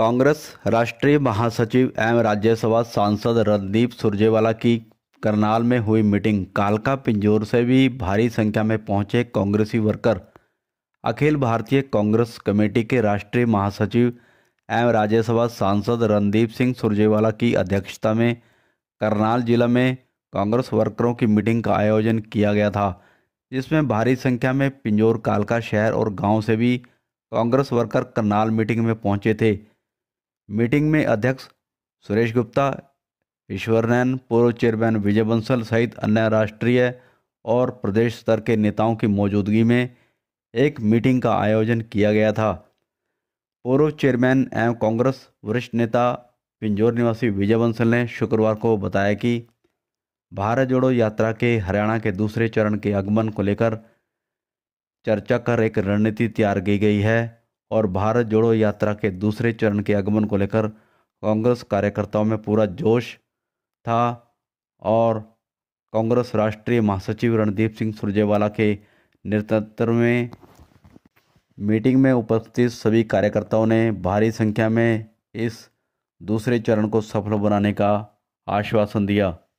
कांग्रेस राष्ट्रीय महासचिव एवं राज्यसभा सांसद रणदीप सुरजेवाला की करनाल में हुई मीटिंग कालका पिंजोर से भी भारी संख्या में पहुंचे कांग्रेसी वर्कर अखिल भारतीय कांग्रेस कमेटी के राष्ट्रीय महासचिव एवं राज्यसभा सांसद रणदीप सिंह सुरजेवाला की अध्यक्षता में करनाल जिला में कांग्रेस वर्करों की मीटिंग का आयोजन किया गया था जिसमें भारी संख्या में पिंजोर कालका शहर और गाँव से भी कांग्रेस वर्कर करनाल मीटिंग में पहुंचे थे मीटिंग में अध्यक्ष सुरेश गुप्ता ईश्वर नैन पूर्व चेयरमैन विजय बंसल सहित अन्य राष्ट्रीय और प्रदेश स्तर के नेताओं की मौजूदगी में एक मीटिंग का आयोजन किया गया था पूर्व चेयरमैन एवं कांग्रेस वरिष्ठ नेता पिंजौर निवासी विजय बंसल ने शुक्रवार को बताया कि भारत जोड़ो यात्रा के हरियाणा के दूसरे चरण के आगमन को लेकर चर्चा कर एक रणनीति तैयार की गई है और भारत जोड़ो यात्रा के दूसरे चरण के आगमन को लेकर कांग्रेस कार्यकर्ताओं में पूरा जोश था और कांग्रेस राष्ट्रीय महासचिव रणदीप सिंह सुरजेवाला के नेतृत्व में मीटिंग में उपस्थित सभी कार्यकर्ताओं ने भारी संख्या में इस दूसरे चरण को सफल बनाने का आश्वासन दिया